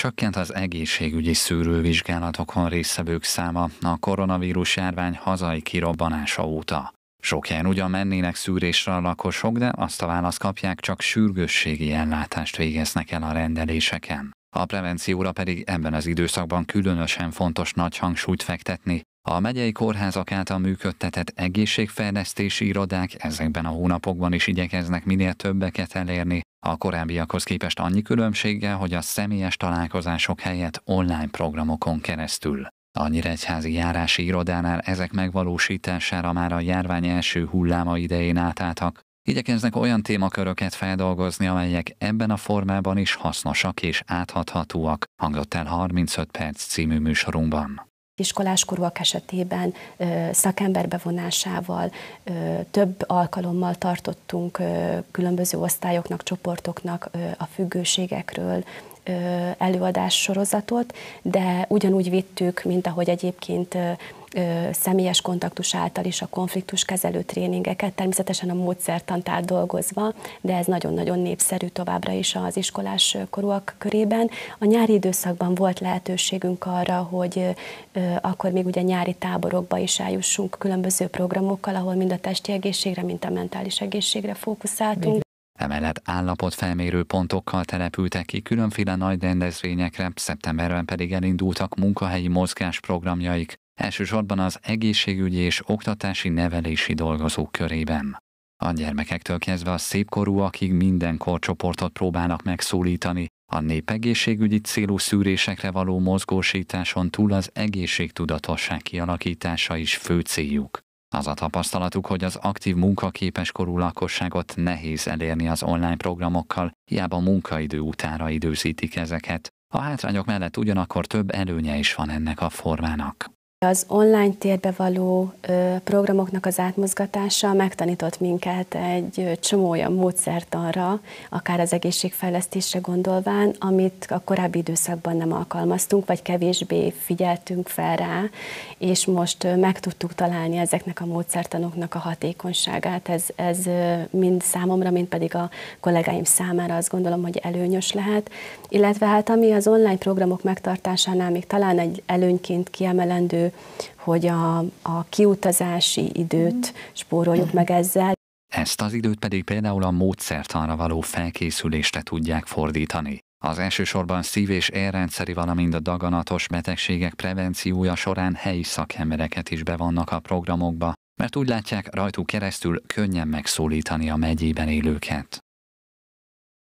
Csökkent az egészségügyi szűrővizsgálatokon részvevők száma a koronavírus járvány hazai kirobbanása óta. Sok helyen ugyan mennének szűrésre a lakosok, de azt a választ kapják, csak sürgősségi ellátást végeznek el a rendeléseken. A prevencióra pedig ebben az időszakban különösen fontos nagy hangsúlyt fektetni. A megyei kórházak által működtetett egészségfejlesztési irodák ezekben a hónapokban is igyekeznek minél többeket elérni, a korábbiakhoz képest annyi különbséggel, hogy a személyes találkozások helyett online programokon keresztül. A Nyíregyházi járási irodánál ezek megvalósítására már a járvány első hulláma idején átálltak. Igyekeznek olyan témaköröket feldolgozni, amelyek ebben a formában is hasznosak és áthathatóak, hangzott el 35 perc című műsorunkban. Iskoláskorúak esetében szakember bevonásával több alkalommal tartottunk különböző osztályoknak, csoportoknak a függőségekről, előadás sorozatot, de ugyanúgy vittük, mint ahogy egyébként személyes kontaktus által is a konfliktuskezelő tréningeket, természetesen a módszertant dolgozva, de ez nagyon-nagyon népszerű továbbra is az iskolás korúak körében. A nyári időszakban volt lehetőségünk arra, hogy akkor még ugye nyári táborokba is eljussunk különböző programokkal, ahol mind a testi egészségre, mind a mentális egészségre fókuszáltunk. Emellett felmérő pontokkal települtek ki különféle nagy rendezvényekre, szeptemberben pedig elindultak munkahelyi mozgás programjaik, elsősorban az egészségügyi és oktatási nevelési dolgozók körében. A gyermekektől kezdve a szépkorúakig minden korcsoportot próbálnak megszólítani, a népegészségügyi célú szűrésekre való mozgósításon túl az egészségtudatosság kialakítása is fő céljuk. Az a tapasztalatuk, hogy az aktív munkaképes korú lakosságot nehéz elérni az online programokkal, hiába munkaidő utára időzítik ezeket. A hátrányok mellett ugyanakkor több előnye is van ennek a formának. Az online térbe való programoknak az átmozgatása megtanított minket egy csomó olyan módszert arra, akár az egészségfejlesztésre gondolván, amit a korábbi időszakban nem alkalmaztunk, vagy kevésbé figyeltünk fel rá, és most meg tudtuk találni ezeknek a módszertanoknak a hatékonyságát. Ez, ez mind számomra, mind pedig a kollégáim számára azt gondolom, hogy előnyös lehet. Illetve hát ami az online programok megtartásánál még talán egy előnyként kiemelendő hogy a, a kiutazási időt spóroljuk meg ezzel. Ezt az időt pedig például a módszertanra való felkészülésre tudják fordítani. Az elsősorban szív- és érrendszeri, valamint a daganatos betegségek prevenciója során helyi szakembereket is bevannak a programokba, mert úgy látják, rajtuk keresztül könnyen megszólítani a megyében élőket.